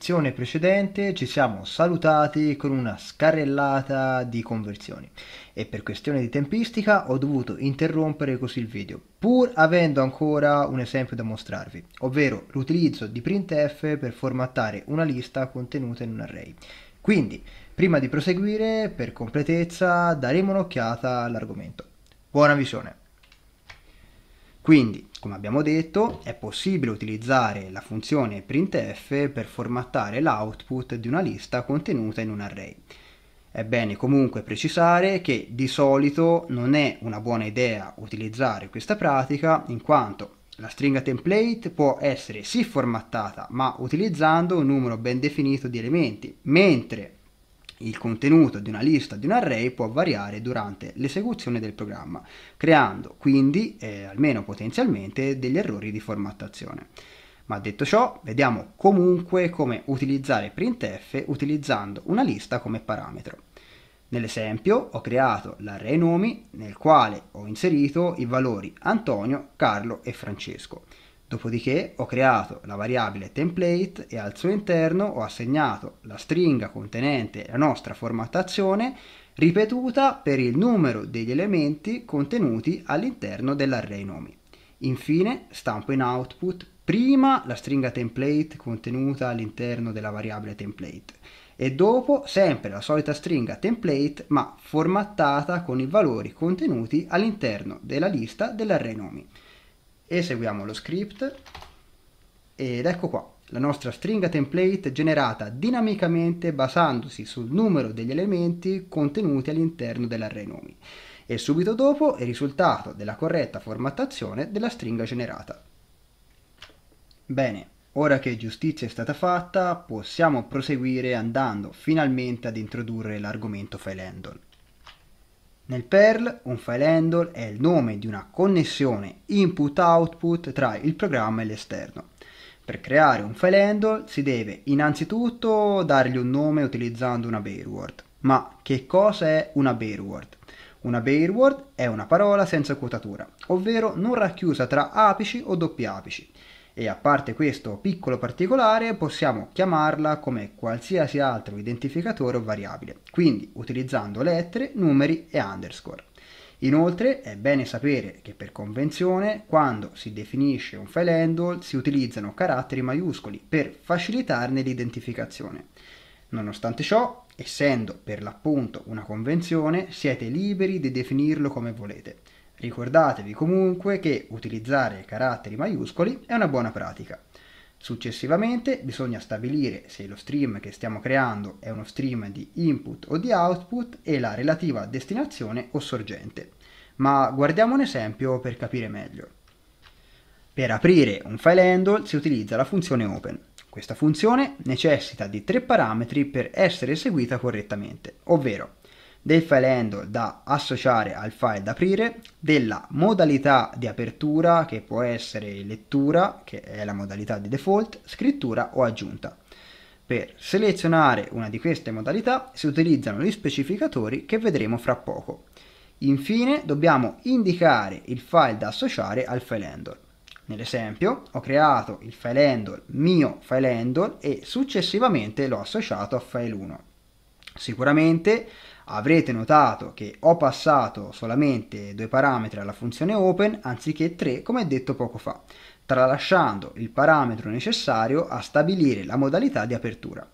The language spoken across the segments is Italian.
edizione precedente ci siamo salutati con una scarrellata di conversioni e per questione di tempistica ho dovuto interrompere così il video, pur avendo ancora un esempio da mostrarvi, ovvero l'utilizzo di printf per formattare una lista contenuta in un array. Quindi, prima di proseguire, per completezza daremo un'occhiata all'argomento. Buona visione! Quindi, come abbiamo detto, è possibile utilizzare la funzione printf per formattare l'output di una lista contenuta in un array. È bene comunque precisare che di solito non è una buona idea utilizzare questa pratica in quanto la stringa template può essere sì formattata ma utilizzando un numero ben definito di elementi, mentre il contenuto di una lista di un array può variare durante l'esecuzione del programma, creando quindi, eh, almeno potenzialmente, degli errori di formattazione. Ma detto ciò, vediamo comunque come utilizzare printf utilizzando una lista come parametro. Nell'esempio ho creato l'array nomi nel quale ho inserito i valori Antonio, Carlo e Francesco. Dopodiché ho creato la variabile template e al suo interno ho assegnato la stringa contenente la nostra formattazione ripetuta per il numero degli elementi contenuti all'interno dell'array nomi. Infine stampo in output prima la stringa template contenuta all'interno della variabile template e dopo sempre la solita stringa template ma formattata con i valori contenuti all'interno della lista dell'array nomi eseguiamo lo script ed ecco qua la nostra stringa template generata dinamicamente basandosi sul numero degli elementi contenuti all'interno dell'array nomi e subito dopo il risultato della corretta formattazione della stringa generata. Bene, ora che giustizia è stata fatta possiamo proseguire andando finalmente ad introdurre l'argomento file handle. Nel Perl un file handle è il nome di una connessione input-output tra il programma e l'esterno. Per creare un file handle si deve innanzitutto dargli un nome utilizzando una bear Ma che cosa è una bear Una bear è una parola senza quotatura, ovvero non racchiusa tra apici o doppi apici e a parte questo piccolo particolare possiamo chiamarla come qualsiasi altro identificatore o variabile, quindi utilizzando lettere, numeri e underscore. Inoltre è bene sapere che per convenzione quando si definisce un file handle si utilizzano caratteri maiuscoli per facilitarne l'identificazione. Nonostante ciò, essendo per l'appunto una convenzione, siete liberi di definirlo come volete. Ricordatevi comunque che utilizzare caratteri maiuscoli è una buona pratica. Successivamente bisogna stabilire se lo stream che stiamo creando è uno stream di input o di output e la relativa destinazione o sorgente. Ma guardiamo un esempio per capire meglio. Per aprire un file handle si utilizza la funzione open. Questa funzione necessita di tre parametri per essere eseguita correttamente, ovvero del file handle da associare al file da aprire, della modalità di apertura che può essere lettura, che è la modalità di default, scrittura o aggiunta. Per selezionare una di queste modalità si utilizzano gli specificatori che vedremo fra poco. Infine dobbiamo indicare il file da associare al file handle. Nell'esempio ho creato il file handle mio file handle e successivamente l'ho associato a file1. Sicuramente avrete notato che ho passato solamente due parametri alla funzione open anziché tre come detto poco fa, tralasciando il parametro necessario a stabilire la modalità di apertura.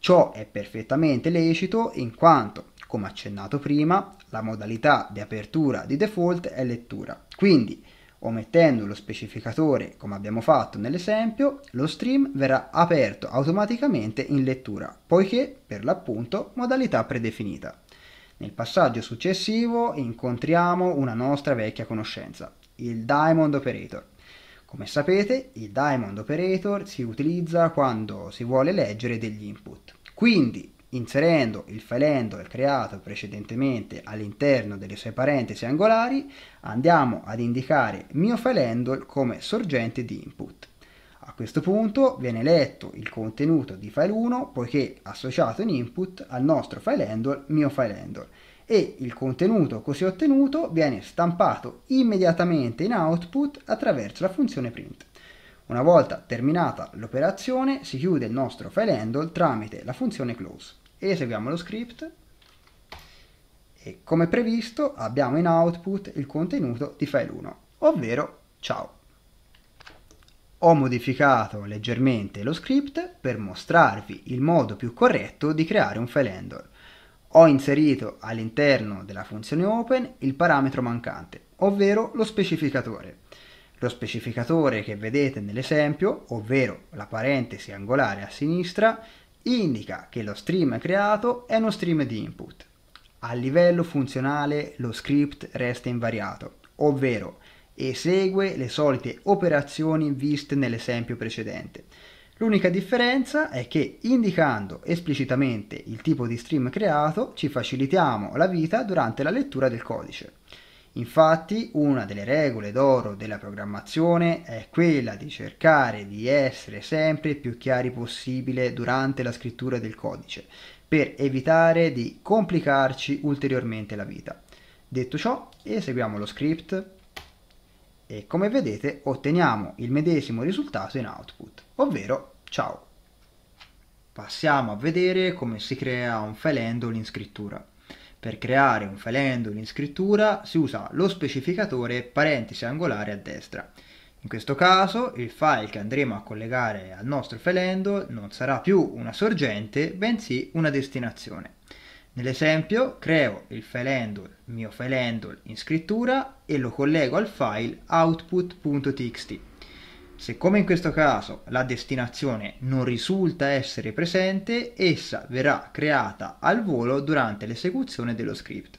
Ciò è perfettamente lecito in quanto, come accennato prima, la modalità di apertura di default è lettura. Quindi omettendo lo specificatore come abbiamo fatto nell'esempio, lo stream verrà aperto automaticamente in lettura, poiché per l'appunto modalità predefinita. Nel passaggio successivo incontriamo una nostra vecchia conoscenza, il Diamond Operator. Come sapete, il Diamond Operator si utilizza quando si vuole leggere degli input. Quindi, Inserendo il file handle creato precedentemente all'interno delle sue parentesi angolari, andiamo ad indicare mio file handle come sorgente di input. A questo punto viene letto il contenuto di file 1 poiché associato in input al nostro file handle mio file handle e il contenuto così ottenuto viene stampato immediatamente in output attraverso la funzione print. Una volta terminata l'operazione si chiude il nostro file handle tramite la funzione close eseguiamo lo script e come previsto abbiamo in output il contenuto di file 1, ovvero ciao. Ho modificato leggermente lo script per mostrarvi il modo più corretto di creare un file handle. Ho inserito all'interno della funzione open il parametro mancante, ovvero lo specificatore. Lo specificatore che vedete nell'esempio, ovvero la parentesi angolare a sinistra, indica che lo stream creato è uno stream di input. A livello funzionale lo script resta invariato, ovvero esegue le solite operazioni viste nell'esempio precedente. L'unica differenza è che indicando esplicitamente il tipo di stream creato ci facilitiamo la vita durante la lettura del codice. Infatti una delle regole d'oro della programmazione è quella di cercare di essere sempre più chiari possibile durante la scrittura del codice per evitare di complicarci ulteriormente la vita. Detto ciò, eseguiamo lo script e come vedete otteniamo il medesimo risultato in output, ovvero ciao. Passiamo a vedere come si crea un file handle in scrittura. Per creare un handle in scrittura si usa lo specificatore parentesi angolare a destra. In questo caso il file che andremo a collegare al nostro handle non sarà più una sorgente, bensì una destinazione. Nell'esempio creo il file handle, mio file handle in scrittura e lo collego al file output.txt. Se come in questo caso la destinazione non risulta essere presente, essa verrà creata al volo durante l'esecuzione dello script.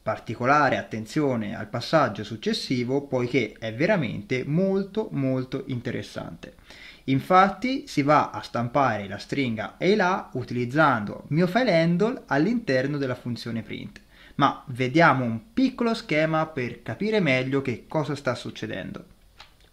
Particolare attenzione al passaggio successivo poiché è veramente molto molto interessante. Infatti si va a stampare la stringa ELA utilizzando mio file handle all'interno della funzione print. Ma vediamo un piccolo schema per capire meglio che cosa sta succedendo.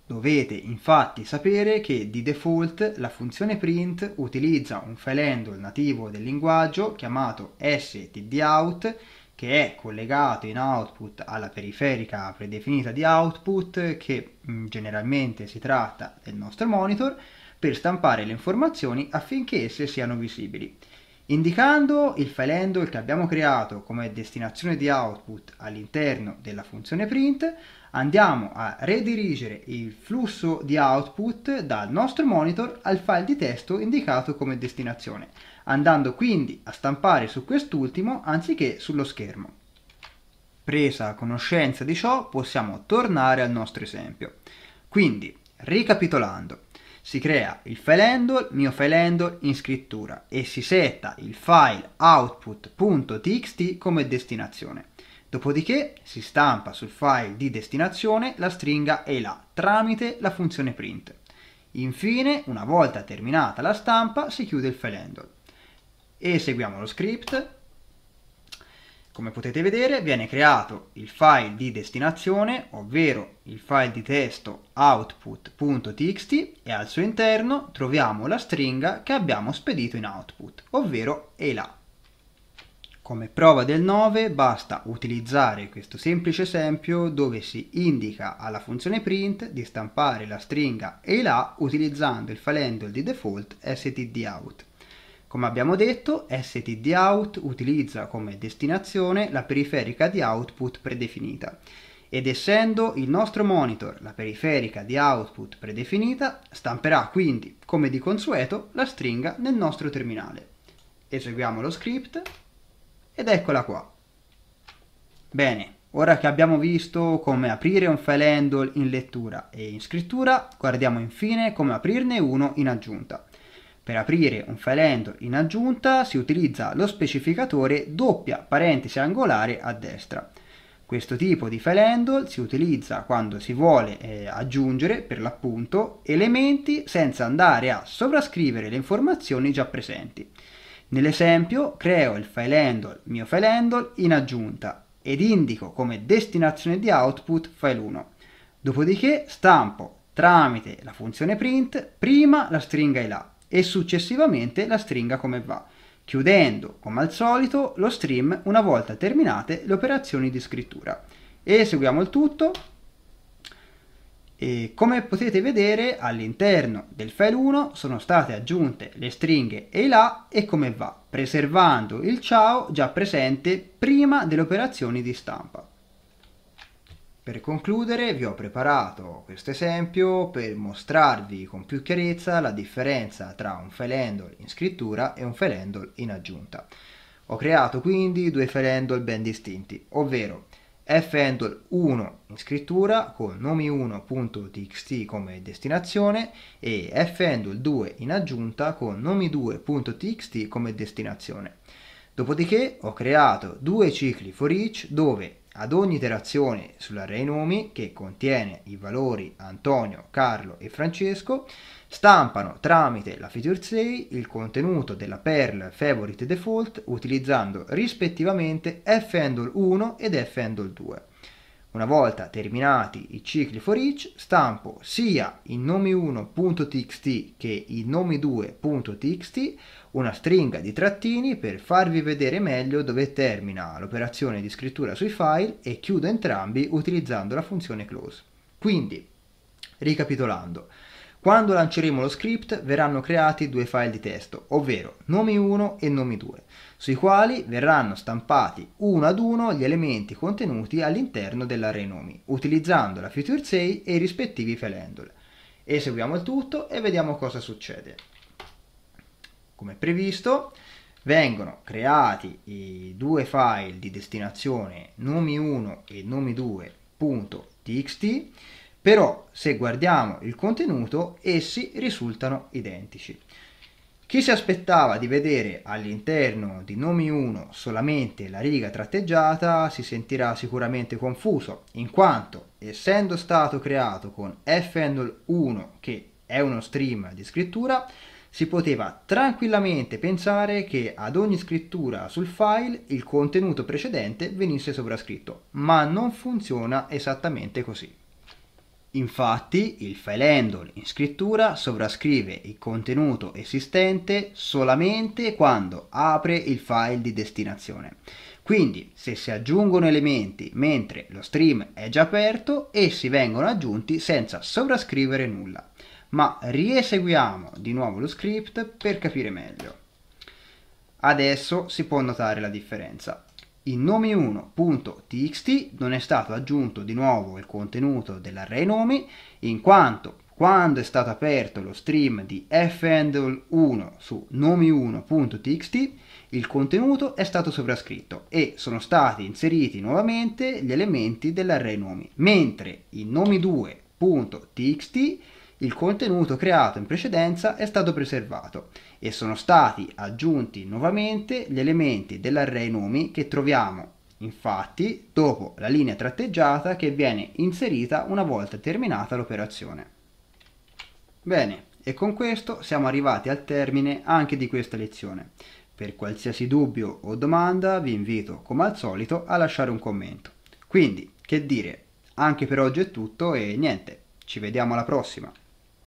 Dovete infatti sapere che di default la funzione print utilizza un file handle nativo del linguaggio chiamato stdout che è collegato in output alla periferica predefinita di output che mm, generalmente si tratta del nostro monitor per stampare le informazioni affinché esse siano visibili. Indicando il file handle che abbiamo creato come destinazione di output all'interno della funzione print, andiamo a redirigere il flusso di output dal nostro monitor al file di testo indicato come destinazione, andando quindi a stampare su quest'ultimo anziché sullo schermo. Presa conoscenza di ciò possiamo tornare al nostro esempio. Quindi, ricapitolando, si crea il file handle, mio file handle in scrittura e si setta il file output.txt come destinazione. Dopodiché si stampa sul file di destinazione la stringa e là tramite la funzione print. Infine, una volta terminata la stampa, si chiude il file handle. Eseguiamo lo script. Come potete vedere viene creato il file di destinazione, ovvero il file di testo output.txt e al suo interno troviamo la stringa che abbiamo spedito in output, ovvero ELA. Come prova del 9 basta utilizzare questo semplice esempio dove si indica alla funzione print di stampare la stringa e là utilizzando il file handle di default stdout. Come abbiamo detto, stdout utilizza come destinazione la periferica di output predefinita ed essendo il nostro monitor la periferica di output predefinita, stamperà quindi, come di consueto, la stringa nel nostro terminale. Eseguiamo lo script ed eccola qua. Bene, ora che abbiamo visto come aprire un file handle in lettura e in scrittura, guardiamo infine come aprirne uno in aggiunta. Per aprire un file handle in aggiunta si utilizza lo specificatore doppia parentesi angolare a destra. Questo tipo di file handle si utilizza quando si vuole eh, aggiungere, per l'appunto, elementi senza andare a sovrascrivere le informazioni già presenti. Nell'esempio creo il file handle, mio file handle, in aggiunta ed indico come destinazione di output file 1. Dopodiché stampo tramite la funzione print prima la stringa là e successivamente la stringa come va, chiudendo come al solito lo stream una volta terminate le operazioni di scrittura. Eseguiamo il tutto e come potete vedere all'interno del file 1 sono state aggiunte le stringhe e i la e come va, preservando il ciao già presente prima delle operazioni di stampa. Per concludere vi ho preparato questo esempio per mostrarvi con più chiarezza la differenza tra un file handle in scrittura e un file handle in aggiunta. Ho creato quindi due file handle ben distinti, ovvero fhandle 1 in scrittura con nomi1.txt come destinazione e fhandle 2 in aggiunta con nomi2.txt come destinazione. Dopodiché ho creato due cicli for each dove ad ogni iterazione sull'array nomi che contiene i valori Antonio, Carlo e Francesco stampano tramite la feature 6 il contenuto della perl favorite default utilizzando rispettivamente fhandle 1 ed fhandle 2. Una volta terminati i cicli for each, stampo sia i nomi1.txt che i nomi2.txt una stringa di trattini per farvi vedere meglio dove termina l'operazione di scrittura sui file e chiudo entrambi utilizzando la funzione close. Quindi, ricapitolando, quando lanceremo lo script verranno creati due file di testo, ovvero nomi 1 e nomi 2, sui quali verranno stampati uno ad uno gli elementi contenuti all'interno dell'array nomi, utilizzando la feature 6 e i rispettivi file handle. Eseguiamo il tutto e vediamo cosa succede. Come previsto, vengono creati i due file di destinazione nomi1 e nomi2.txt però se guardiamo il contenuto essi risultano identici. Chi si aspettava di vedere all'interno di nomi 1 solamente la riga tratteggiata si sentirà sicuramente confuso, in quanto essendo stato creato con fhandle 1 che è uno stream di scrittura, si poteva tranquillamente pensare che ad ogni scrittura sul file il contenuto precedente venisse sovrascritto, ma non funziona esattamente così. Infatti il file handle in scrittura sovrascrive il contenuto esistente solamente quando apre il file di destinazione. Quindi se si aggiungono elementi mentre lo stream è già aperto, essi vengono aggiunti senza sovrascrivere nulla. Ma rieseguiamo di nuovo lo script per capire meglio. Adesso si può notare la differenza in nomi1.txt non è stato aggiunto di nuovo il contenuto dell'array nomi in quanto quando è stato aperto lo stream di fhandle1 su nomi1.txt il contenuto è stato sovrascritto e sono stati inseriti nuovamente gli elementi dell'array nomi, mentre in nomi2.txt il contenuto creato in precedenza è stato preservato e sono stati aggiunti nuovamente gli elementi dell'array nomi che troviamo infatti dopo la linea tratteggiata che viene inserita una volta terminata l'operazione. Bene, e con questo siamo arrivati al termine anche di questa lezione. Per qualsiasi dubbio o domanda vi invito, come al solito, a lasciare un commento. Quindi, che dire, anche per oggi è tutto e niente, ci vediamo alla prossima!